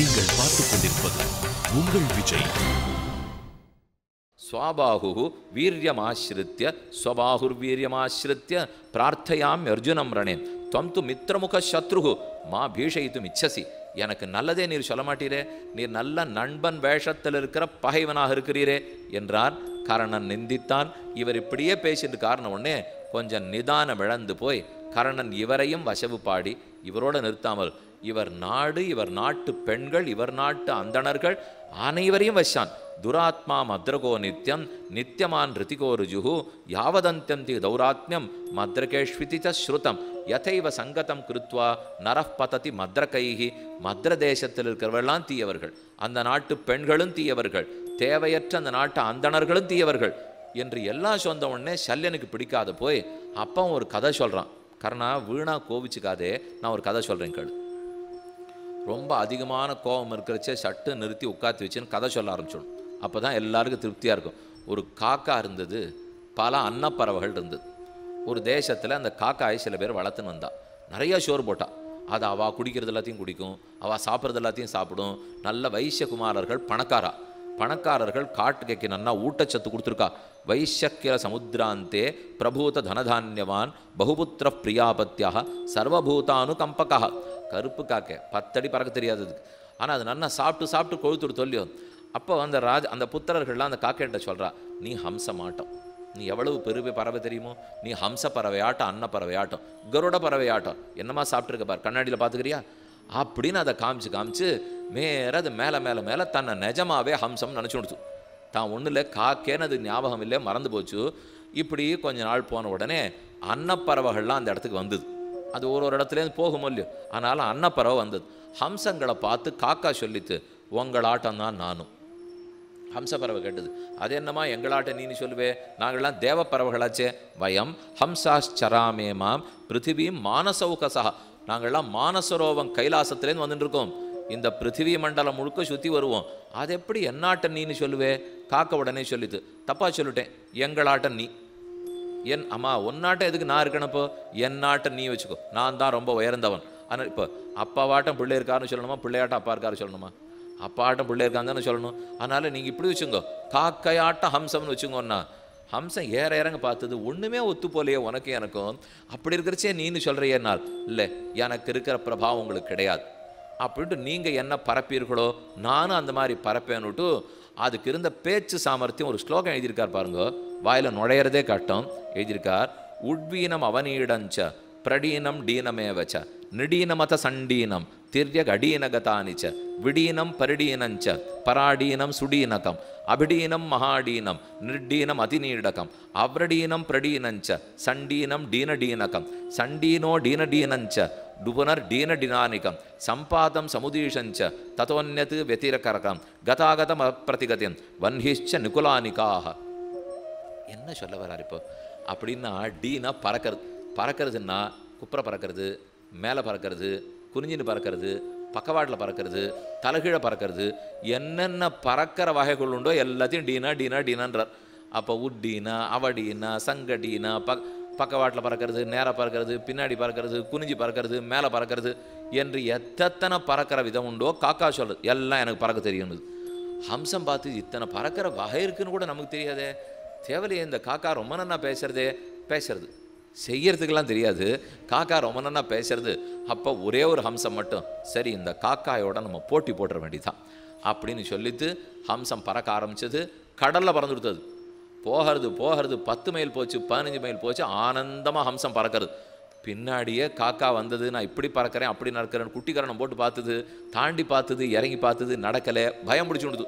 நீங்கள் பார்த்துக் கொண்டிருப்பது உங்கள் விஜய் ஸ்வாபாகு வீரியமாசிரித்திய ஸ்வபாகுர் வீரியமாசிரித்திய பிரார்த்தையாம் அர்ஜுனம் ரணேன் துவம் து மித்திரமுக சத்ருகு மா பீஷயித்தும் இச்சசி எனக்கு நல்லதே நீர் சொல்ல மாட்டீரே நீர் நல்ல நண்பன் வேஷத்தில் இருக்கிற பகைவனாக இருக்கிறீரே என்றார் கரணன் நிந்தித்தான் இவர் இப்படியே பேசிட்டு காரணம் உடனே கொஞ்சம் நிதானம் இழந்து போய் கரணன் இவரையும் வசவு பாடி இவரோட நிறுத்தாமல் இவர் நாடு இவர் நாட்டு பெண்கள் இவர் நாட்டு அந்தணர்கள் அனைவரையும் வச்சான் துராத்மா மத்ரகோ நித்யம் நித்தியமான் ரிதிகோ ருஜுகு யாவதந்தியம் தௌராத்மியம் மத்ரகேஷ்விதி ஸ்ருதம் யதைவ சங்கதம் கிருத்வா நரப் பததி மத்ர தேசத்தில் இருக்கிறவர்கள்லாம் தீயவர்கள் அந்த நாட்டு பெண்களும் தீயவர்கள் தேவையற்ற அந்த நாட்டு அந்தணர்களும் தீயவர்கள் என்று எல்லாம் சொந்த உடனே சல்யனுக்கு பிடிக்காத போய் அப்பவும் ஒரு கதை சொல்கிறான் கர்ணா வீணாக கோவிச்சுக்காதே நான் ஒரு கதை சொல்கிறேன் கேளு ரொம்ப அதிகமான கோபம் இருக்கிறச்சே சட்டு நிறுத்தி உட்காந்து வச்சுன்னு கதை சொல்ல ஆரம்பிச்சிடும் அப்போ தான் எல்லாருக்கும் திருப்தியாக இருக்கும் ஒரு காக்கா இருந்தது பல அன்னப்பறவைகள் இருந்தது ஒரு தேசத்தில் அந்த காக்காயை சில பேர் வளர்த்துன்னு வந்தாள் நிறையா ஷோர் போட்டா அது அவள் குடிக்கிறது எல்லாத்தையும் குடிக்கும் அவள் சாப்பிட்றது எல்லாத்தையும் சாப்பிடும் நல்ல வைசியகுமாரர்கள் பணக்காரா பணக்காரர்கள் கேட்க நல்லா ஊட்டச்சத்து கொடுத்துருக்கா வைசக்கிர சமுத்திராந்தே பிரபூத தனதான்யவான் பகுபுத்திர பிரியாபத்தியாக சர்வபூதானு கம்பக்காக கருப்பு காக்கை பத்தடி பறக்க தெரியாது அதுக்கு ஆனால் அது நல்லா சாப்பிட்டு சாப்பிட்டு கொழுத்துடு தொல்லியும் அப்போ அந்த ராஜ அந்த புத்திரர்கள்லாம் அந்த காக்கைகிட்ட சொல்கிறா நீ ஹம்ச மாட்டோம் நீ எவ்வளவு பெருமை பறவை தெரியுமோ நீ ஹம்ச பறவையாட்டம் அன்ன பறவையாட்டம் கருட பறவையாட்டம் என்னமா சாப்பிட்ருக்க பார் கண்ணாடியில் பார்த்துக்கிறியா அப்படின்னு அதை காமிச்சு காமிச்சு மேலே அது மேலே மேலே மேலே தன்னை நிஜமாவே ஹம்சம்னு நினச்சி முடிச்சு தான் ஒன்றும் இல்லை காக்கேன்னு அது ஞாபகம் இல்லை மறந்து போச்சு இப்படி கொஞ்ச நாள் போன உடனே அன்னப்பறவைகள்லாம் அந்த இடத்துக்கு வந்தது அது ஒரு ஒரு இடத்துலேருந்து போகும் இல்லையோ அதனால் அன்னப்பறவை வந்தது ஹம்சங்களை பார்த்து காக்கா சொல்லித்து உங்களாட்டம் தான் நானும் ஹம்சப்பறவை கேட்டது அது என்னம்மா எங்களாட்ட நீனு சொல்லுவே நாங்கள்லாம் தேவப்பறவைகளாச்சே வயம் ஹம்சாச்சராமே மாம் பிருத்திவியும் மானசௌகசா நாங்கள்லாம் மானசரோவம் கைலாசத்துலேருந்து வந்துட்டுருக்கோம் இந்த பிருத்திவி மண்டலம் முழுக்க சுற்றி வருவோம் அது எப்படி என்னாட்ட நீனு சொல்லுவே காக்க உடனே சொல்லித்து தப்பாக சொல்லிட்டேன் எங்களாட்ட நீ என் அம்மா உன்னாட்ட எதுக்கு நான் இருக்கேனப்போ என் நாட்டை நீ வச்சுக்கோ நான் தான் ரொம்ப உயர்ந்தவன் ஆனால் இப்போ அப்பாவாட்டம் பிள்ளை இருக்காருன்னு சொல்லணுமா பிள்ளையாட்டம் அப்பா இருக்காரு சொல்லணுமா அப்பாட்டம் பிள்ளை இருக்காங்கன்னு சொல்லணும் அதனால் நீங்கள் இப்படி வச்சுங்கோ காக்கையாட்டம் ஹம்சம்னு வச்சுங்கண்ணா ஹம்சம் ஏற இறங்க பார்த்தது ஒன்றுமே ஒத்து போலையே உனக்கும் எனக்கும் அப்படி இருக்கிறச்சே நீன்னு சொல்கிறியனால் இல்லை எனக்கு இருக்கிற பிரபாவம் உங்களுக்கு கிடையாது அப்படின்ட்டு நீங்கள் என்ன பரப்பீர்களோ நானும் அந்த மாதிரி பரப்பேன்னுட்டு அதுக்கு இருந்த பேச்சு சாமர்த்தியம் ஒரு ஸ்லோகம் எழுதியிருக்கார் பாருங்க வாயில் நுழையிறதே கட்டம் எழுதியிருக்கார் உட்வீனம் அவனீடஞ்ச பிரடீனம் டீனமேவச்ச நிடீனமத சண்டீனம் திரிய கடீனகதானிச்ச விடீனம் பரிடீனஞ்ச பராடீனம் சுடீனகம் அபிடீனம் மகாடீனம் நிர்டீனம் அதிநீடகம் அவ்ரடீனம் பிரடீனஞ்ச சண்டீனம் டீனடீனகம் சண்டீனோ டீனடீனஞ்ச டுபுனர் டீனடினானிகம் சம்பாதம் சமுதீஷஞ்ச ததோன்யத் வெத்திரகரகம் கதாகதம் அப்பிரதிகதிம் வன்ஹிஷ்ச நிகுலானிகாக என்ன சொல்ல வர்றார் இப்போ அப்படின்னா டீனா பறக்கிறது பறக்கிறதுன்னா குப்புற பறக்கிறது மேலே பறக்கிறது குறிஞ்சின்னு பறக்கிறது பக்கவாட்டில் பறக்கிறது தலைகீழே பறக்கிறது என்னென்ன பறக்கிற வகைகள் உண்டோ எல்லாத்தையும் டீனா டீனா டீனான்றார் அப்போ உட்டீனா அவடீனா சங்கடீனா பக் பக்கவாட்டில் பறக்கிறது நேராக பறக்கிறது பின்னாடி பறக்கிறது குனிஞ்சி பறக்கிறது மேலே பறக்கிறது என்று எத்தனை பறக்கிற விதம் உண்டோ காக்கா சொல்கிறது எல்லாம் எனக்கு பறக்க தெரியும் ஹம்சம் பார்த்து இத்தனை பறக்கிற வகை இருக்குன்னு கூட நமக்கு தெரியாதே தேவையில்லையே இந்த காக்கா ரொம்ப நன்னா பேசுகிறதே பேசுறது செய்யறதுக்கெல்லாம் தெரியாது காக்கா ரொம்ப நன்னா பேசுறது அப்போ ஒரே ஒரு ஹம்சம் மட்டும் சரி இந்த காக்காயோட நம்ம போட்டி போட்டுற வேண்டிதான் அப்படின்னு சொல்லிட்டு ஹம்சம் பறக்க ஆரம்பிச்சது கடலில் பறந்து கொடுத்தது போகிறது போகிறது பத்து மைல் போச்சு பதினஞ்சு மைல் போச்சு ஆனந்தமாக ஹம்சம் பறக்கிறது பின்னாடியே காக்கா வந்தது நான் இப்படி பறக்கிறேன் அப்படி நடக்கிறேன் குட்டிக்காரனை போட்டு பார்த்தது தாண்டி பார்த்தது இறங்கி பார்த்தது நடக்கலை பயம் பிடிச்சி விடுது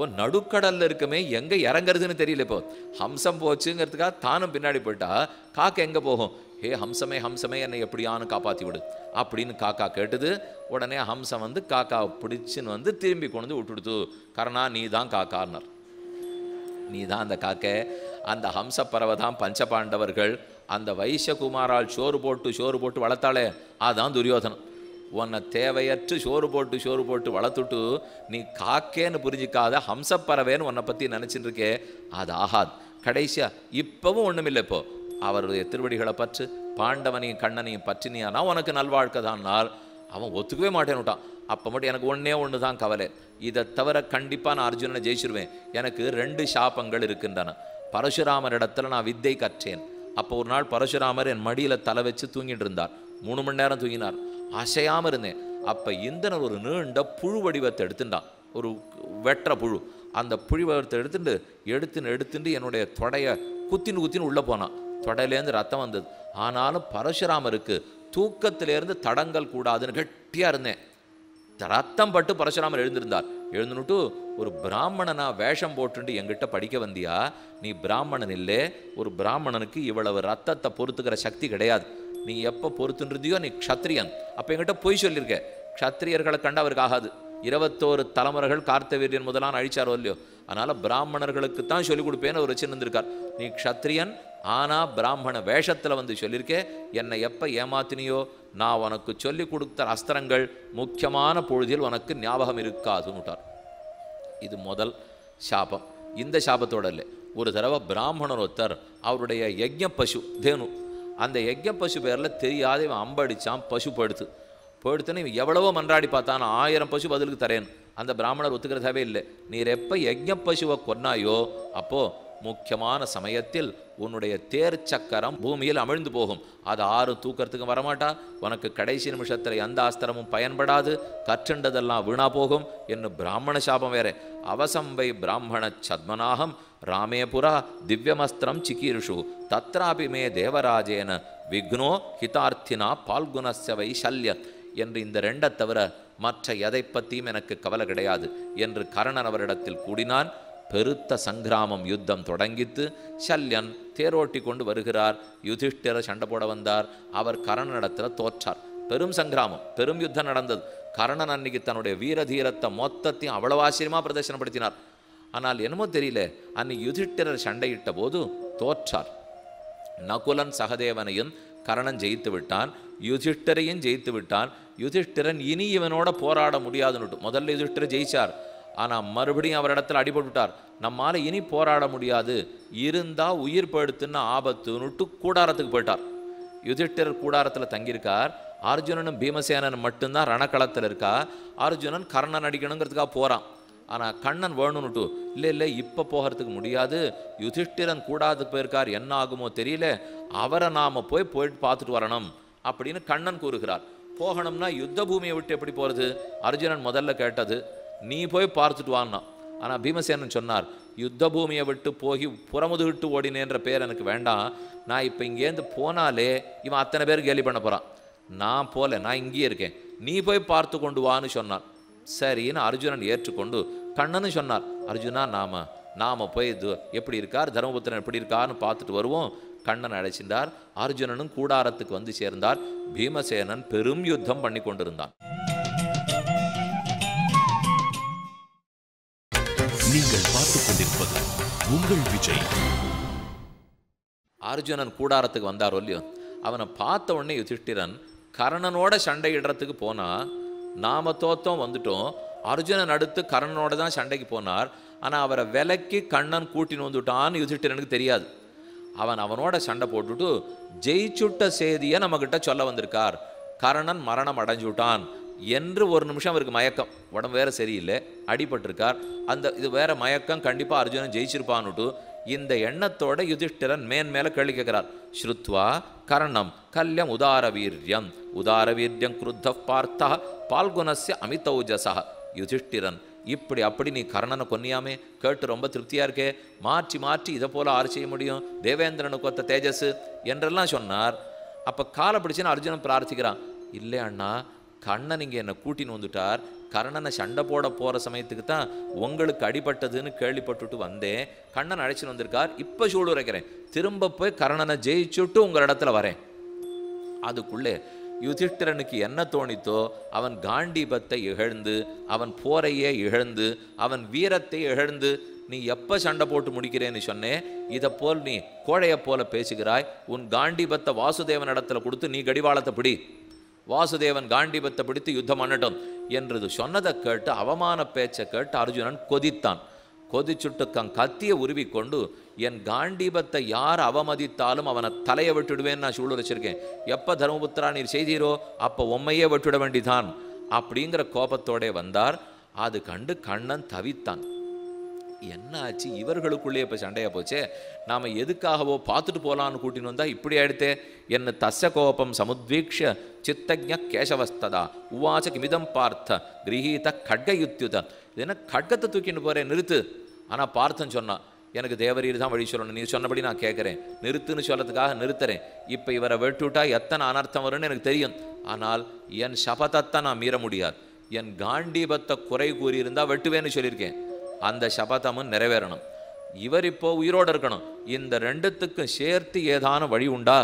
ஓ நடுக்கடலில் இருக்கமே எங்கே இறங்குறதுன்னு தெரியல இப்போ ஹம்சம் போச்சுங்கிறதுக்காக தானும் பின்னாடி போயிட்டா காக்கா எங்கே போகும் ஹே ஹம்சமே ஹம்சமே என்னை எப்படியானு காப்பாற்றி விடு அப்படின்னு காக்கா கேட்டது உடனே ஹம்சம் வந்து காக்கா பிடிச்சின்னு வந்து திரும்பி கொண்டு வந்து விட்டுடுத்து கரணா நீ தான் காக்கார்னர் நீ தான் அந்த காக்க அந்த ஹம்ச பறவை தான் பஞ்சபாண்டவர்கள் அந்த வைசகுமாரால் சோறு போட்டு சோறு போட்டு வளர்த்தாலே அதான் துரியோதனம் உன்னை தேவையற்று சோறு போட்டு சோறு போட்டு வளர்த்துட்டு நீ காக்கேன்னு புரிஞ்சிக்காத ஹம்சப்பறவைன்னு உன்னை பற்றி நினச்சிட்டு இருக்கே அது ஆகாது கடைசியாக இப்போவும் ஒன்றும் இல்லை இப்போ அவருடைய திருவடிகளை பற்று பாண்டவனையும் கண்ணனையும் பற்றினியானா உனக்கு நல்வாழ்க்கை தான்னால் அவன் ஒத்துக்கவே மாட்டேன்னுட்டான் அப்போ மட்டும் எனக்கு ஒன்றே ஒன்று தான் கவலை இதை தவிர கண்டிப்பாக நான் அர்ஜுனனை ஜெயிச்சிருவேன் எனக்கு ரெண்டு சாபங்கள் இருக்கின்றன பரசுராமர் இடத்துல நான் வித்தை கற்றேன் அப்போ ஒரு நாள் பரசுராமர் என் மடியில் தலை வச்சு தூங்கிட்டு இருந்தார் மூணு மணி நேரம் தூங்கினார் அசையாமல் இருந்தேன் அப்போ இந்தனர் ஒரு நீண்ட புழு வடிவத்தை எடுத்துட்டான் ஒரு வெற்ற புழு அந்த புழு வடிவத்தை எடுத்துட்டு எடுத்துன்னு எடுத்துட்டு என்னுடைய தொடையை குத்தின்னு குத்தின்னு உள்ளே போனான் தொடையிலேருந்து ரத்தம் வந்தது ஆனாலும் பரசுராமருக்கு தூக்கத்திலேருந்து தடங்கள் கூடாதுன்னு கெட்டியாக இருந்தேன் ரத்தம் பட்டு பரசுராமர் எழுந்திருந்தார் எழுந்துட்டு ஒரு பிராமணனா வேஷம் போட்டுண்டு எங்கிட்ட படிக்க வந்தியா நீ பிராமணன் இல்லை ஒரு பிராமணனுக்கு இவ்வளவு ரத்தத்தை பொறுத்துக்கிற சக்தி கிடையாது நீ எப்போ பொறுத்துன்றதையோ நீ க்ஷத்ரியன் அப்போ எங்கிட்ட பொய் சொல்லியிருக்க க்ஷத்ரியர்களை கண்டு அவருக்கு ஆகாது இருபத்தோரு தலைமுறைகள் கார்த்தவீரியன் முதலான அழிச்சாரோ இல்லையோ அதனால் பிராமணர்களுக்கு தான் சொல்லிக் கொடுப்பேன்னு அவர் வச்சுருந்துருக்கார் நீ க்ஷத்ரியன் ஆனால் பிராமண வேஷத்தில் வந்து சொல்லியிருக்கே என்னை எப்போ ஏமாத்தினியோ நான் உனக்கு சொல்லி கொடுத்த அஸ்திரங்கள் முக்கியமான பொழுதில் உனக்கு ஞாபகம் இருக்காதுன்னுட்டார் இது முதல் சாபம் இந்த சாபத்தோட இல்லை ஒரு தடவை பிராமணர் ஒருத்தர் அவருடைய யஜ்ய பசு தேனு அந்த யஜ்ய பசு பேரில் தெரியாத இவன் அம்படிச்சான் பசு படுத்து படுத்துன்னு இவன் எவ்வளவோ மன்றாடி பார்த்தானோ ஆயிரம் பசு பதிலுக்கு தரேன் அந்த பிராமணர் ஒத்துக்கிறதாவே இல்லை நீர் எப்போ யஜ்ய பசுவை கொன்னாயோ அப்போது முக்கியமான சமயத்தில் உன்னுடைய தேர் சக்கரம் பூமியில் அமிழ்ந்து போகும் அது ஆறும் தூக்கிறதுக்கும் வரமாட்டா உனக்கு கடைசி நிமிஷத்தில் எந்த ஆஸ்திரமும் பயன்படாது கற்றுண்டதெல்லாம் வீணா போகும் என்று பிராமண சாபம் வேற அவசம்பை பிராமண சத்மனாகம் ராமேபுரா திவ்யமஸ்திரம் சிக்கீருஷு தத்ராபி மே தேவராஜேன விக்னோ ஹிதார்த்தினா பால்குணசவை சல்ய என்று இந்த ரெண்டை தவிர மற்ற எதை பற்றியும் எனக்கு கவலை கிடையாது என்று கரணன் அவரிடத்தில் கூடினான் பெருத்த சங்கிராமம் யுத்தம் தொடங்கித்து சல்யன் தேரோட்டி கொண்டு வருகிறார் யுதிஷ்டிர சண்டை போட வந்தார் அவர் கரணனிடத்தில் தோற்றார் பெரும் சங்கிராமம் பெரும் யுத்தம் நடந்தது கரணன் அன்னைக்கு தன்னுடைய வீரதீரத்தை மொத்தத்தையும் அவ்வளவு ஆச்சரியமாக பிரதர்சனப்படுத்தினார் ஆனால் என்னமோ தெரியல அன்னை யுதிஷ்டிரர் சண்டையிட்ட போது தோற்றார் நகுலன் சகதேவனையும் கரணன் ஜெயித்து விட்டான் யுதிஷ்டரையும் ஜெயித்து விட்டான் யுதிஷ்டிரன் இனி இவனோட போராட முடியாதுன்னுட்டு முதல்ல யுதிஷ்டர் ஜெயிச்சார் ஆனால் மறுபடியும் அவரிடத்தில் அடிபட்டு விட்டார் நம்மால் இனி போராட முடியாது இருந்தால் உயிர் படுத்துன்னு ஆபத்துன்னுட்டு கூடாரத்துக்கு போயிட்டார் யுதிஷ்டர் கூடாரத்தில் தங்கியிருக்கார் அர்ஜுனனும் பீமசேனன் மட்டும்தான் ரணக்களத்தில் இருக்கா அர்ஜுனன் கர்ணன் அடிக்கணுங்கிறதுக்காக போகிறான் ஆனால் கண்ணன் வேணும்னுட்டு இல்லை இல்லை இப்போ போகிறதுக்கு முடியாது யுதிஷ்டிரன் கூடாது போயிருக்கார் என்ன ஆகுமோ தெரியல அவரை நாம் போய் போயிட்டு பார்த்துட்டு வரணும் அப்படின்னு கண்ணன் கூறுகிறார் போகணும்னா யுத்த பூமியை விட்டு எப்படி போகிறது அர்ஜுனன் முதல்ல கேட்டது நீ போய் பார்த்துட்டு வான்னா ஆனால் பீமசேனன் சொன்னார் யுத்த பூமியை விட்டு போய் புறமுது விட்டு ஓடினேன்ற பேர் எனக்கு வேண்டாம் நான் இப்போ இங்கேருந்து போனாலே இவன் அத்தனை பேர் கேலி பண்ண போகிறான் நான் போல நான் இங்கேயே இருக்கேன் நீ போய் பார்த்து கொண்டு வான்னு சொன்னான் சரின்னு அர்ஜுனன் ஏற்றுக்கொண்டு கண்ணன்னு சொன்னார் அர்ஜுனா நாம நாம் போய் இது எப்படி இருக்கார் தர்மபுத்திரன் எப்படி இருக்கார்னு பார்த்துட்டு வருவோம் கண்ணன் அழைச்சிருந்தார் அர்ஜுனனும் கூடாரத்துக்கு வந்து சேர்ந்தார் பீமசேனன் பெரும் யுத்தம் பண்ணி கொண்டிருந்தான் பார்ப்பது உங்கள் விஜய் அர்ஜுனன் கூடாரத்துக்கு வந்தாரோ இல்லையோ அவனை பார்த்த உடனே யுதிஷ்டிரன் கர்ணனோட சண்டையிடுறதுக்கு போனால் நாம தோத்தம் வந்துட்டோம் அர்ஜுனன் அடுத்து கர்ணனோட தான் சண்டைக்கு போனார் ஆனால் அவரை விலைக்கு கண்ணன் கூட்டின்னு வந்துட்டான்னு யுதிஷ்டிரனுக்கு தெரியாது அவன் அவனோட சண்டை போட்டுட்டு ஜெயிச்சுட்ட செய்தியை நம்மக்கிட்ட சொல்ல வந்திருக்கார் கரணன் மரணம் அடைஞ்சுட்டான் என்று ஒரு நிமிஷம் அவருக்கு மயக்கம் உடம்பு வேற சரியில்லை அடிபட்டிருக்கார் அந்த இது வேற மயக்கம் கண்டிப்பாக அர்ஜுனன் ஜெயிச்சிருப்பான்னுட்டு இந்த எண்ணத்தோட யுதிஷ்டிரன் மேன் மேலே கேள்வி கேட்கிறார் ஸ்ருத்வா கரணம் கல்யம் உதார உதார வீரியம் குருத்த பார்த்த பால்குணஸ்ய அமிதௌஜசா யுதிஷ்டிரன் இப்படி அப்படி நீ கர்ணனை கொன்னியாமே கேட்டு ரொம்ப திருப்தியாக இருக்கே மாற்றி மாற்றி இதை போல் ஆறு செய்ய முடியும் தேவேந்திரனு கொத்த தேஜஸ் என்றெல்லாம் சொன்னார் அப்போ காலை பிடிச்சுன்னு அர்ஜுனன் பிரார்த்திக்கிறான் இல்லை அண்ணா கண்ணன் இங்கே என்னை கூட்டின்னு வந்துட்டார் கர்ணனை சண்டை போட போகிற சமயத்துக்கு தான் உங்களுக்கு அடிபட்டதுன்னு கேள்விப்பட்டுட்டு வந்தேன் கண்ணன் அழைச்சின்னு வந்திருக்கார் இப்போ சூடு வரைக்கிறேன் திரும்ப போய் கர்ணனை ஜெயிச்சுட்டு உங்கள் இடத்துல வரேன் அதுக்குள்ளே யுதிஷ்டிரனுக்கு என்ன தோணித்தோ அவன் காண்டிபத்தை இகழ்ந்து அவன் போரையே இகழ்ந்து அவன் வீரத்தை இகழ்ந்து நீ எப்போ சண்டை போட்டு முடிக்கிறேன்னு சொன்னேன் இதை போல் நீ கோழையை போல பேசுகிறாய் உன் காண்டிபத்தை வாசுதேவன் இடத்துல கொடுத்து நீ கடிவாளத்தை பிடி வாசுதேவன் காண்டிபத்தை பிடித்து யுத்தம் பண்ணட்டும் என்றது சொன்னதை கேட்டு அவமான பேச்சை கேட்டு அர்ஜுனன் கொதித்தான் கொதிச்சுட்டு கங் கத்தியை உருவிக்கொண்டு என் காண்டிபத்தை யார் அவமதித்தாலும் அவனை தலையை வெட்டுடுவேன்னு நான் சூழல் வச்சிருக்கேன் எப்போ தர்மபுத்திரா நீர் செய்தீரோ அப்போ உம்மையே வெட்டுட வேண்டிதான் அப்படிங்கிற கோபத்தோடே வந்தார் அது கண்டு கண்ணன் தவித்தான் என்ன ஆச்சு இவர்களுக்குள்ளேயே இப்போ சண்டையாக போச்சே நாம் எதுக்காகவோ பார்த்துட்டு போகலான்னு கூட்டின்னு வந்தால் இப்படி ஆயிடுத்தே என்ன தச கோபம் சமுத்வீக்ஷ சித்தஜ கேசவஸ்ததா உவாச கிமிதம் பார்த்த கிரகீத கட்கயுத்தியுத இது என்ன கட்கத்தை தூக்கின்னு போகிறேன் நிறுத்து ஆனால் பார்த்தன்னு சொன்னான் எனக்கு தேவரீர் தான் வழி சொல்லணும் நீ சொன்னபடி நான் கேட்குறேன் நிறுத்துன்னு சொல்கிறதுக்காக நிறுத்துறேன் இப்போ இவரை வெட்டுவிட்டா எத்தனை அனர்த்தம் வரும்னு எனக்கு தெரியும் ஆனால் என் சபதத்தை நான் மீற முடியாது என் காண்டீபத்தை குறை கூறியிருந்தால் வெட்டுவேன்னு சொல்லியிருக்கேன் அந்த சபதமும் நிறைவேறணும் இவர் இப்போ உயிரோடு இருக்கணும் இந்த ரெண்டுத்துக்கும் சேர்த்து ஏதான வழி உண்டா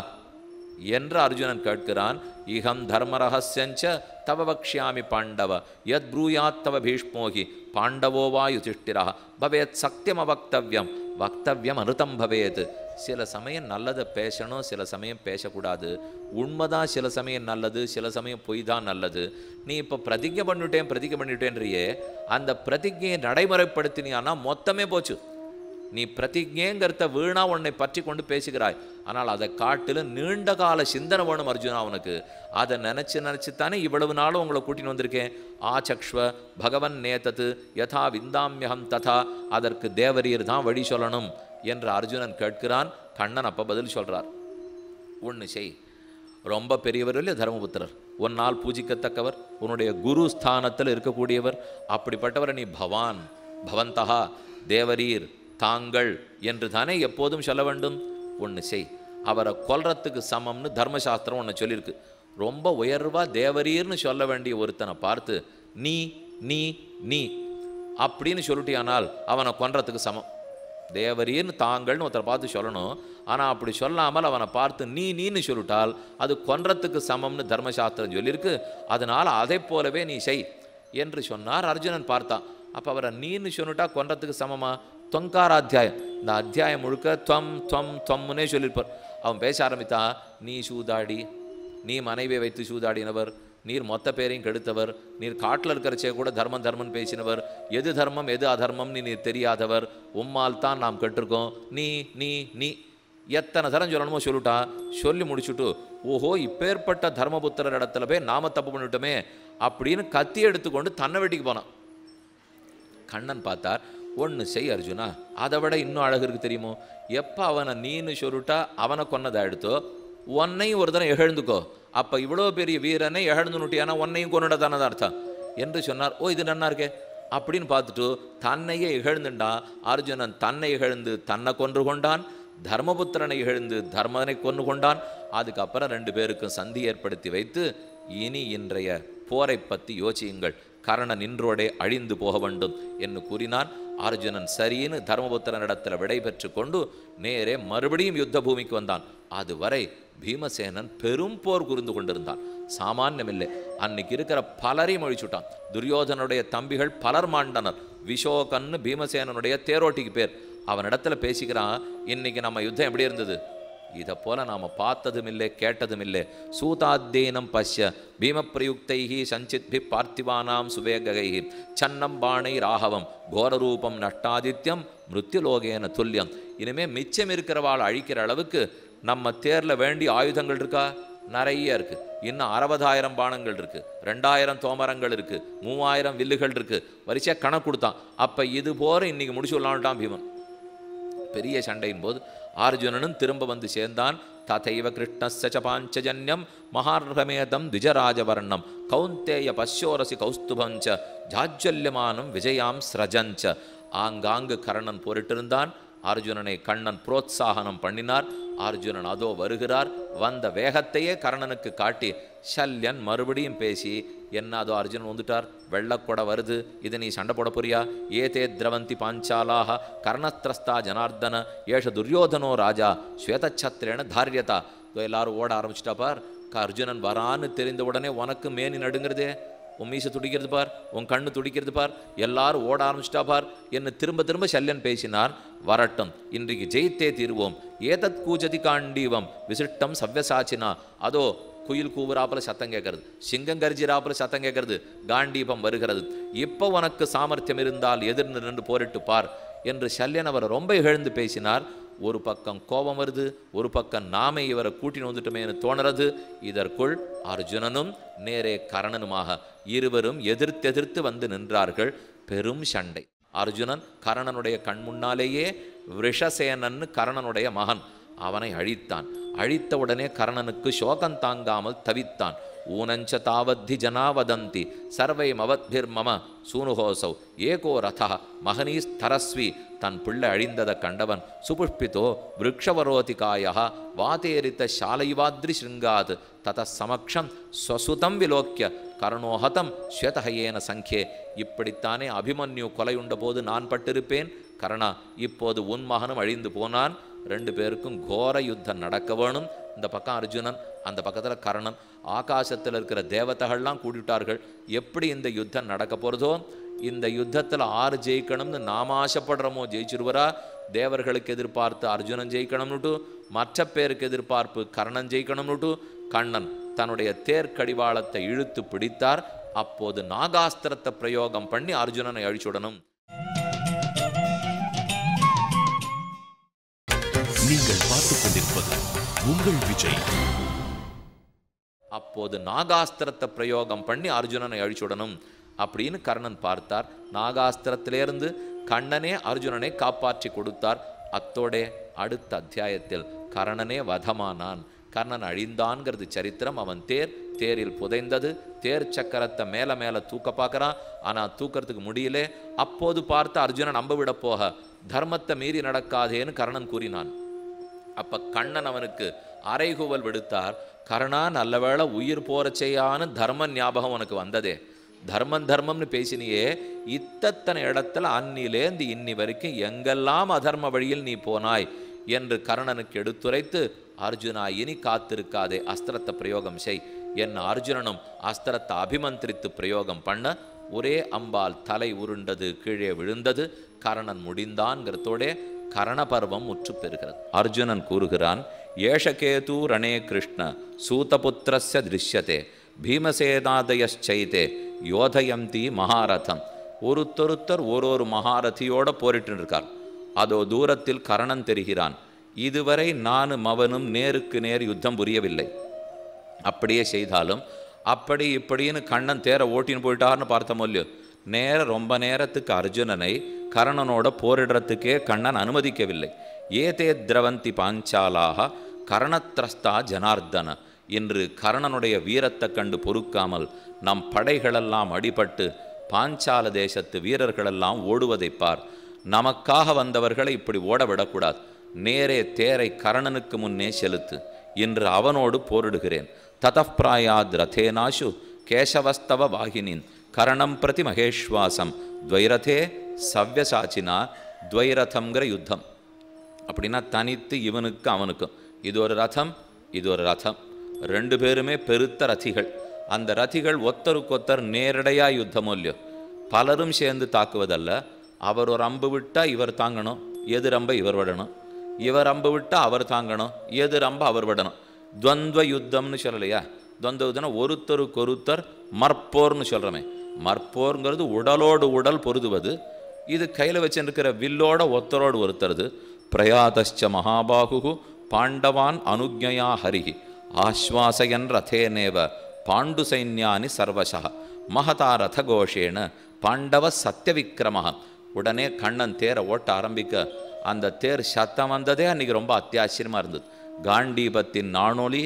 என்று அர்ஜுனன் கேட்கிறான் இகம் தர்ம ரகசியஞ்ச தவ பக்ஷாமி பாண்டவ யத் ப்ரூயாத் தவ பீஷ்மோகி பாண்டவோ வா யுதிஷ்டிரா பவேத் சக்தியமவக்தவியம் வக்தவியம் அனுத்தம் பவேத் சில சமயம் நல்லதை பேசணும் சில சமயம் பேசக்கூடாது உண்மைதான் சில சமயம் நல்லது சில சமயம் பொய் தான் நல்லது நீ இப்போ பிரதிஜை பண்ணிட்டேன் பிரதிஜை பண்ணிட்டேன்றியே அந்த பிரதிஜையை நடைமுறைப்படுத்தினியானா மொத்தமே போச்சு நீ பிரதிஜேங்கிறத வீணா உன்னை பற்றி கொண்டு பேசுகிறாய் ஆனால் அதை காட்டிலும் நீண்ட கால சிந்தனை வேணும் அர்ஜுனா அவனுக்கு அதை நினச்சி நினச்சி தானே இவ்வளவு நாளும் உங்களை கூட்டின்னு வந்திருக்கேன் சக்ஷ்வ பகவன் நேத்தத்து யதா விந்தாமியகம் ததா அதற்கு தேவரீர் தான் வழி சொல்லணும் என்று அர்ஜுனன் கேட்கிறான் கண்ணன் அப்போ பதில் சொல்கிறார் ஒன்று செய் ரொம்ப பெரியவர் இல்லையா தர்மபுத்திரர் ஒரு நாள் பூஜிக்கத்தக்கவர் உன்னுடைய குரு ஸ்தானத்தில் இருக்கக்கூடியவர் அப்படிப்பட்டவர் நீ பவான் பவந்தகா தேவரீர் தாங்கள் என்று தானே எப்போதும் சொல்ல வேண்டும் ஒன்று செய் அவரை கொல்றத்துக்கு சமம்னு தர்மசாஸ்திரம் ஒன்று சொல்லியிருக்கு ரொம்ப உயர்வாக தேவரீர்னு சொல்ல வேண்டிய ஒருத்தனை பார்த்து நீ நீ நீ அப்படின்னு சொல்லிட்டியானால் அவனை கொன்றத்துக்கு சமம் தேவரீர்னு தாங்கள்னு ஒருத்தரை பார்த்து சொல்லணும் ஆனால் அப்படி சொல்லாமல் அவனை பார்த்து நீ நீன்னு சொல்லிட்டால் அது கொன்றத்துக்கு சமம்னு தர்மசாஸ்திரம் சொல்லியிருக்கு அதனால் அதை போலவே நீ செய் என்று சொன்னார் அர்ஜுனன் பார்த்தான் அப்போ அவரை நீன்னு சொல்லிட்டா கொன்றத்துக்கு சமமா தொங்கார அத்தியாயம் இந்த அத்தியாயம் முழுக்க துவம் துவம் தொம்முன்னே சொல்லியிருப்பார் அவன் பேச ஆரம்பித்தா நீ சூதாடி நீ மனைவியை வைத்து சூதாடினவர் நீர் மொத்த பேரையும் கெடுத்தவர் நீர் காட்டில் இருக்கிறச்சே கூட தர்மம் தர்மம் பேசினவர் எது தர்மம் எது அதர்மம் நீ நீர் தெரியாதவர் உம்மால் தான் நாம் கட்டிருக்கோம் நீ நீ நீ எத்தனை தரம் சொல்லணுமோ சொல்லிட்டான் சொல்லி முடிச்சுட்டு ஓஹோ இப்பேற்பட்ட தர்மபுத்திரர் இடத்துல போய் நாம தப்பு பண்ணிவிட்டோமே அப்படின்னு கத்தி எடுத்துக்கொண்டு தன்னை வெட்டிக்கு போனான் கண்ணன் பார்த்தார் ஒன்று செய் அர்ஜுனா அதை விட இன்னும் அழகு இருக்குது தெரியுமோ எப்போ அவனை நீனு சொல்லிட்டா அவனை கொன்னதாக எடுத்தோ உன்னையும் ஒரு தரம் எழுந்துக்கோ அப்போ இவ்வளோ பெரிய வீரனை எழுந்து நுட்டியானா உன்னையும் கொண்டுட தானே அர்த்தம் என்று சொன்னார் ஓ இது நன்னா இருக்கே அப்படின்னு பார்த்துட்டு தன்னையே இகழ்ந்துண்டான் அர்ஜுனன் தன்னை இகழ்ந்து தன்னை கொன்று கொண்டான் தர்மபுத்திரனை இகழ்ந்து தர்மனை கொன்று கொண்டான் அதுக்கப்புறம் ரெண்டு பேருக்கும் சந்தி ஏற்படுத்தி வைத்து இனி இன்றைய போரை பற்றி யோசியுங்கள் கரண நின்றோடே அழிந்து போக வேண்டும் என்று கூறினான் அர்ஜுனன் சரின்னு தர்மபுத்திரனிடத்தில் விடை பெற்று கொண்டு நேரே மறுபடியும் யுத்த பூமிக்கு வந்தான் அதுவரை பீமசேனன் பெரும் போர் குறிந்து கொண்டிருந்தான் சாமானியமில்லை அன்னைக்கு இருக்கிற பலரையும் அழிச்சுட்டான் துரியோதனுடைய தம்பிகள் பலர் மாண்டனர் விஷோகன்னு பீமசேனனுடைய தேரோட்டிக்கு பேர் அவனிடத்தில் பேசிக்கிறான் இன்னைக்கு நம்ம யுத்தம் எப்படி இருந்தது இதை போல நாம் பார்த்ததுமில்லை கேட்டதுமில்லை சூதாத்தியனம் பஷ்ய பீமப்பிரயுக்தைகி சஞ்சித்பி பார்த்திவானாம் சுவேககைகி சன்னம் பாணை ராகவம் கோரரூபம் நஷ்டாதித்யம் மிருத்தியலோகேன துல்லியம் இனிமே மிச்சம் இருக்கிறவாள் அழிக்கிற அளவுக்கு நம்ம தேரில் வேண்டி ஆயுதங்கள் இருக்கா நிறைய இருக்கு இன்னும் அறுபதாயிரம் பானங்கள் இருக்கு ரெண்டாயிரம் தோமரங்கள் இருக்கு மூவாயிரம் வில்லுகள் இருக்கு வரிசையாக கணக்கு கொடுத்தான் அப்போ இது போகிற இன்னைக்கு முடிச்சு விடலான்ட்டான் பீமன் பெரிய சண்டையின் போது அர்ஜுனனும் திரும்ப வந்து சேர்ந்தான் ததைவ கிருஷ்ணஸ்ச பாஞ்சஜன்யம் மகார்ஹமேதம் திஜராஜவர்ணம் கௌந்தேய பஷ்யோரசி கௌஸ்துபஞ்ச ஜாஜ்வல்யமானம் விஜயாம் ஸ்ரஜஞ்ச ஆங்காங்கு கரணன் போரிட்டிருந்தான் அர்ஜுனனை கண்ணன் புரோத்சாகனம் பண்ணினார் அர்ஜுனன் அதோ வருகிறார் வந்த வேகத்தையே கர்ணனுக்கு காட்டி சல்யன் மறுபடியும் பேசி என்ன அதோ அர்ஜுனன் வந்துட்டார் வெள்ளக்கொடை வருது இதை நீ சண்டை போட புரியா ஏதே திரவந்தி பாஞ்சாலாக கர்ணத்ரஸ்தா ஜனார்தன ஏஷ துரியோதனோ ராஜா ஸ்வேதச்சத்திரேன தாரியதா இதோ எல்லாரும் ஓட ஆரம்பிச்சிட்டாப்பார் அர்ஜுனன் வரான்னு தெரிந்த உடனே உனக்கு மேனி நடுங்கிறதே உன் மீசை துடிக்கிறது பார் உன் கண்ணு துடிக்கிறது பார் எல்லாரும் ஓட ஆரம்பிச்சிட்டா பார் என்று திரும்ப திரும்ப சல்யன் பேசினார் வரட்டும் இன்றைக்கு ஜெயித்தே தீர்வோம் ஏதத் கூஜதி காண்டீவம் விசிட்டம் சவ்யசாச்சினா அதோ குயில் கூவுறாப்புல சத்தம் கேட்கறது சிங்கம் கர்ஜிராப்புல சத்தம் கேட்கறது காண்டீபம் வருகிறது இப்போ உனக்கு சாமர்த்தியம் இருந்தால் எதிர்ந்து நின்று போரிட்டு பார் என்று சல்யன் அவர் ரொம்ப எழுந்து பேசினார் ஒரு பக்கம் கோபம் வருது ஒரு பக்கம் நாமே இவரை கூட்டின்னு வந்துட்டோமேனு தோணுறது இதற்குள் அர்ஜுனனும் நேரே கரணனுமாக இருவரும் எதிர்த்தெதிர்த்து வந்து நின்றார்கள் பெரும் சண்டை அர்ஜுனன் கரணனுடைய கண் முன்னாலேயே விஷசேனன்னு கரணனுடைய மகன் அவனை அழித்தான் அழித்தவுடனே கர்ணனுக்கு சோகம் தாங்காமல் தவித்தான் ஊனஞ்ச தாவத்தி ஜனாவதந்தி சர்வை மவத்பிர் மம சூனுகோசௌ ஏகோ ரதா மகனீஸ்தரஸ்வி தன் பிள்ளை அழிந்தத கண்டவன் சுபுஷ்பிதோ விரக்ஷவரோதிகாய வாதேரித்த சாலைவாத்ரி சிருங்காத் தத சமக்ஷம் ஸ்வசுதம் விலோக்கிய கர்ணோஹதம் ஸ்வதஹயேன சங்கே இப்படித்தானே அபிமன்யு கொலையுண்ட போது நான் பட்டிருப்பேன் கரணா இப்போது உன் மகனும் அழிந்து போனான் ரெண்டு பேருக்கும் கோர யுத்தம் நடக்க வேணும் இந்த பக்கம் அர்ஜுனன் அந்த பக்கத்தில் கர்ணன் ஆகாசத்தில் இருக்கிற தேவதைகள்லாம் கூடிவிட்டார்கள் எப்படி இந்த யுத்தம் நடக்க போகிறதோ இந்த யுத்தத்தில் ஆறு ஜெயிக்கணும்னு நாம் ஆசைப்படுறோமோ ஜெயிச்சிருவரா தேவர்களுக்கு எதிர்பார்த்து அர்ஜுனன் ஜெயிக்கணும்னுட்டு மற்ற பேருக்கு எதிர்பார்ப்பு கர்ணன் ஜெயிக்கணும்னுட்டு கண்ணன் தன்னுடைய தேர்க்கடிவாளத்தை இழுத்து பிடித்தார் அப்போது நாகாஸ்திரத்தை பிரயோகம் பண்ணி அர்ஜுனனை அழிச்சுடணும் பார்த்துக் உங்கள் விஜய் அப்போது நாகாஸ்திரத்தை பிரயோகம் பண்ணி அர்ஜுனனை அழிச்சுடணும் அப்படின்னு கர்ணன் பார்த்தார் நாகாஸ்திரத்திலிருந்து கண்ணனே அர்ஜுனனை காப்பாற்றி கொடுத்தார் அத்தோடே அடுத்த அத்தியாயத்தில் கர்ணனே வதமானான் கர்ணன் அழிந்தான்கிறது சரித்திரம் அவன் தேர் தேரில் புதைந்தது தேர் சக்கரத்தை மேலே மேலே தூக்க பார்க்குறான் ஆனால் தூக்கிறதுக்கு முடியலே அப்போது பார்த்து அர்ஜுனன் நம்ப விட போக தர்மத்தை மீறி நடக்காதேன்னு கர்ணன் கூறினான் அப்போ கண்ணன் அவனுக்கு அரைகுவல் விடுத்தார் கருணா வேளை உயிர் போற செய்யான்னு தர்ம ஞாபகம் உனக்கு வந்ததே தர்மம் தர்மம்னு பேசினியே இத்தத்தனை இடத்துல அந்நிலேந்து இன்னி வரைக்கும் எங்கெல்லாம் அதர்ம வழியில் நீ போனாய் என்று கர்ணனுக்கு எடுத்துரைத்து அர்ஜுனா இனி காத்திருக்காதே அஸ்திரத்தை பிரயோகம் செய் என் அர்ஜுனனும் அஸ்திரத்தை அபிமந்திரித்து பிரயோகம் பண்ண ஒரே அம்பால் தலை உருண்டது கீழே விழுந்தது கரணன் முடிந்தான்ங்கிறதோடே கரணபர்வம் முற்று பெறுகிறது அர்ஜுனன் கூறுகிறான் ஏஷகேது ரணே கிருஷ்ண சூதபுத்திரஸ்ய திருஷ்யதே பீமசேனாதயச்சைதே யோதயந்தி மகாரதம் ஒருத்தொருத்தர் ஒரு ஒரு மகாரதியோடு போரிட்டு இருக்கார் அதோ தூரத்தில் கரணன் தெரிகிறான் இதுவரை நானும் அவனும் நேருக்கு நேர் யுத்தம் புரியவில்லை அப்படியே செய்தாலும் அப்படி இப்படின்னு கண்ணன் தேர ஓட்டின்னு போயிட்டார்னு பார்த்தமோ இல்லையோ நேர ரொம்ப நேரத்துக்கு அர்ஜுனனை கரணனோட போரிடுறதுக்கே கண்ணன் அனுமதிக்கவில்லை ஏதே திரவந்தி பாஞ்சாலாக கரணத்ரஸ்தா ஜனார்தன என்று கரணனுடைய வீரத்தை கண்டு பொறுக்காமல் நம் படைகளெல்லாம் அடிபட்டு பாஞ்சால தேசத்து வீரர்களெல்லாம் ஓடுவதை பார் நமக்காக வந்தவர்களை இப்படி ஓட விடக்கூடாது நேரே தேரை கரணனுக்கு முன்னே செலுத்து என்று அவனோடு போரிடுகிறேன் ததப்பிராயாத் ரதேனாஷு கேசவஸ்தவ வாகினின் கரணம் பிரதி மகேஸ்வாசம் துவைரதே சவ்யசாச்சினா துவைரதங்கிற யுத்தம் அப்படின்னா தனித்து இவனுக்கு அவனுக்கும் இது ஒரு ரதம் இது ஒரு ரதம் ரெண்டு பேருமே பெருத்த ரதிகள் அந்த ரதிகள் ஒத்தருக்கொத்தர் நேரடியாக யுத்தமோ இல்லையோ பலரும் சேர்ந்து தாக்குவதல்ல அவர் ஒரு அம்பு விட்டால் இவர் தாங்கணும் எது ரொம்ப இவர் விடணும் இவர் அம்பு விட்டால் அவர் தாங்கணும் எது ரொம்ப அவர் விடணும் துவந்த யுத்தம்னு சொல்லலையா துவந்த யுத்தம்னா ஒருத்தர் மற்போர்னு சொல்கிறோமே மற்போருங்கிறது உடலோடு உடல் பொருதுவது இது கையில் வச்சுருக்கிற வில்லோட ஒத்தரோடு ஒருத்தருது பிரயாதஸ்ச மகாபாகு பாண்டவான் அனுஜயா ஹரிகி ஆஸ்வாசயன் ரதேனேவ பாண்டு சைன்யானி சர்வசக மகதா கோஷேன பாண்டவ சத்தியவிக்ரம உடனே கண்ணன் தேரை ஓட்ட ஆரம்பிக்க அந்த தேர் சத்தம் வந்ததே அன்னைக்கு ரொம்ப அத்தியாச்சரியமாக இருந்தது காண்டீபத்தின் நாணொலி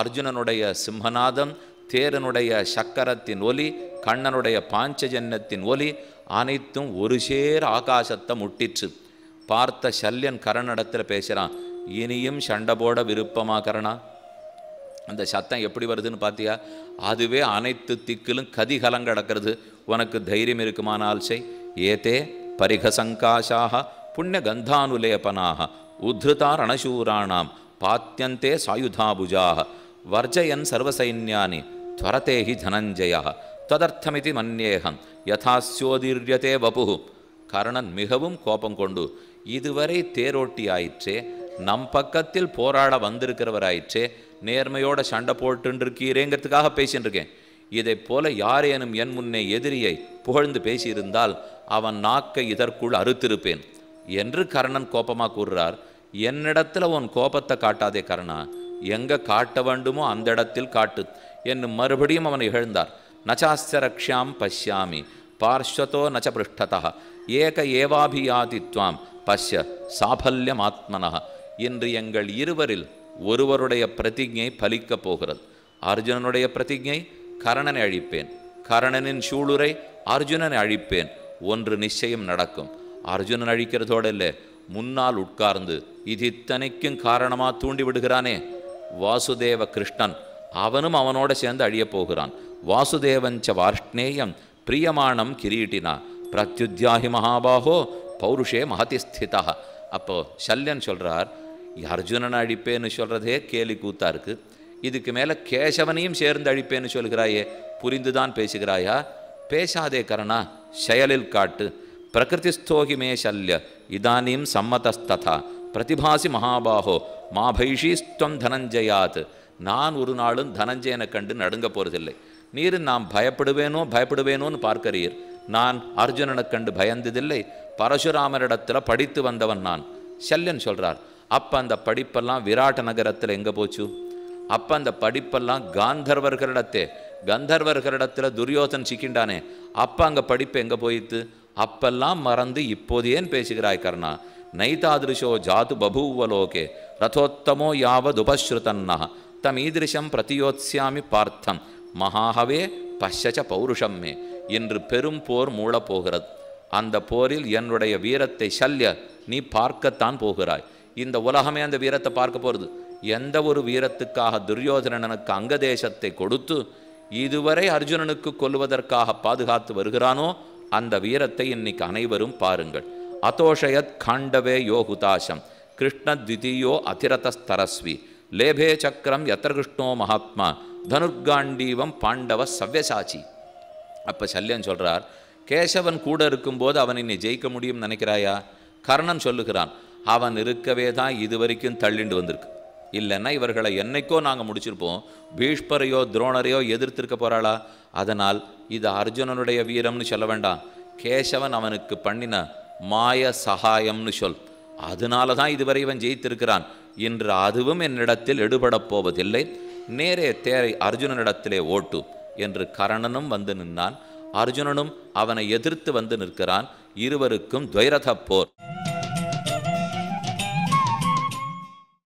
அர்ஜுனனுடைய சிம்மநாதன் தேரனுடைய சக்கரத்தின் ஒலி கண்ணனுடைய பாஞ்சஜன்னத்தின் ஒலி அனைத்தும் ஒரு சேர் ஆகாசத்தை முட்டிற்று பார்த்த சல்யன் கரணடத்தில் பேசுகிறான் இனியும் சண்டை போட விருப்பமா கரணா அந்த சத்தம் எப்படி வருதுன்னு பார்த்தியா அதுவே அனைத்து திக்கிலும் கிடக்கிறது உனக்கு தைரியம் இருக்குமானால் செய் ஏதே பரிகசங்காசாக புண்ணிய கந்தானுலேபனாக உத்ருதார் ரணசூராணாம் பாத்தியந்தே சாயுதாபுஜாக வர்ஜயன் சர்வசைன்யானி त्वरते தனஞ்சய धनञ्जयः ததர்த்தமிதி மன்னேகம் யதாசியோதீர்யதே வபு கர்ணன் மிகவும் கோபம் கொண்டு இதுவரை தேரோட்டி ஆயிற்றே நம் பக்கத்தில் போராட வந்திருக்கிறவராயிற்றே நேர்மையோட சண்டை போட்டுருக்கீரேங்கிறதுக்காக பேசின்னு இருக்கேன் இதை போல யாரேனும் என் முன்னே எதிரியை புகழ்ந்து பேசியிருந்தால் அவன் நாக்கை இதற்குள் அறுத்திருப்பேன் என்று கர்ணன் கோபமாக கூறுறார் என்னிடத்தில் உன் கோபத்தை காட்டாதே கர்ணா எங்கே காட்ட வேண்டுமோ அந்த இடத்தில் காட்டு என்று மறுபடியும் அவன் இகழ்ந்தார் நச்சாஸ்தரக்ஷாம் பசியாமி பஷ்யாமி பார்ஸ்வத்தோ நச்ச பிருஷ்டதா ஏக ஏவாபியாதித்வாம் பஷ்ய சாபல்யம் ஆத்மனா என்று எங்கள் இருவரில் ஒருவருடைய பிரதிஜை பலிக்கப் போகிறது அர்ஜுனனுடைய பிரதிஜை கரணனை அழிப்பேன் கரணனின் சூளுரை அர்ஜுனனை அழிப்பேன் ஒன்று நிச்சயம் நடக்கும் அர்ஜுனன் அழிக்கிறதோட இல்லை முன்னால் உட்கார்ந்து இது இத்தனைக்கும் காரணமாக தூண்டி விடுகிறானே வாசுதேவ கிருஷ்ணன் அவனும் அவனோட சேர்ந்து அழிய போகிறான் வாசுதேவஞ்ச வார்ஷ்ணேயம் பிரியமானம் கிரீட்டினா பிரத்யுத்யாகி மகாபாகோ பௌருஷே மகதிஸ்திதா அப்போ சல்யன் சொல்கிறார் அர்ஜுனன் அழிப்பேன்னு சொல்கிறதே கேலி கூத்தா இருக்கு இதுக்கு மேலே கேசவனையும் சேர்ந்து அழிப்பேன்னு சொல்கிறாயே புரிந்துதான் பேசுகிறாயா பேசாதே கரணா செயலில் காட்டு பிரகிருதிஸ்தோகி மே சல்ய இதானீம் சம்மதஸ்ததா பிரதிபாசி மகாபாகோ மாபைஷி ஸ்தம் தனஞ்சயாத் நான் ஒரு நாளும் தனஞ்சயனை கண்டு நடுங்க போகிறதில்லை நீர் நாம் பயப்படுவேனோ பயப்படுவேனோன்னு பார்க்கிறீர் நான் அர்ஜுனனை கண்டு பயந்ததில்லை பரசுராமரிடத்தில் படித்து வந்தவன் நான் செல்லன் சொல்கிறார் அப்போ அந்த படிப்பெல்லாம் விராட்ட நகரத்தில் எங்கே போச்சு அப்போ அந்த படிப்பெல்லாம் காந்தர்வர்களிடத்தே கந்தர்வர்களிடத்தில் துரியோதன் சிக்கின்றானே அப்போ அங்கே படிப்பு எங்கே போயிட்டு அப்பெல்லாம் மறந்து இப்போது ஏன் பேசுகிறாய் கர்ணா நைதாதிருஷோ ஜாது பபூவலோகே ரதோத்தமோ உபஸ்ருதன்னா தமீதிருஷம் பிரதியோத்ஸ்யாமி பார்த்தம் மகாகவே பஷச்ச பௌருஷம் மே என்று பெரும் போர் மூழப்போகிறது அந்த போரில் என்னுடைய வீரத்தை சல்ய நீ பார்க்கத்தான் போகிறாய் இந்த உலகமே அந்த வீரத்தை பார்க்க போகிறது எந்த ஒரு வீரத்துக்காக துரியோதனனுக்கு அங்கதேசத்தை கொடுத்து இதுவரை அர்ஜுனனுக்கு கொல்வதற்காக பாதுகாத்து வருகிறானோ அந்த வீரத்தை இன்னைக்கு அனைவரும் பாருங்கள் அதோஷயத் காண்டவே யோகுதாசம் கிருஷ்ணத்விதீயோ அதிரதஸ்தரஸ்வி லேபே சக்கரம் எத்தர் கிருஷ்ணோ மகாத்மா தனுர்காண்டீவம் பாண்டவ சவ்யசாச்சி அப்போ சல்யன் சொல்கிறார் கேசவன் கூட இருக்கும்போது அவன் இனி ஜெயிக்க முடியும் நினைக்கிறாயா கர்ணன் சொல்லுகிறான் அவன் இருக்கவே தான் இது வரைக்கும் தள்ளிண்டு வந்திருக்கு இல்லைன்னா இவர்களை என்னைக்கோ நாங்கள் முடிச்சிருப்போம் பீஷ்பரையோ துரோணரையோ எதிர்த்திருக்க போகிறாளா அதனால் இது அர்ஜுனனுடைய வீரம்னு சொல்ல வேண்டாம் கேசவன் அவனுக்கு பண்ணின மாய சகாயம்னு சொல் அதனால தான் இதுவரை இவன் ஜெயித்திருக்கிறான் என்று அதுவும் என்னிடத்தில் எடுபடப் போவதில்லை நேரே தேரை அர்ஜுனனிடத்திலே ஓட்டு என்று கரணனும் வந்து நின்றான் அர்ஜுனனும் அவனை எதிர்த்து வந்து நிற்கிறான் இருவருக்கும் துவைரதப் போர்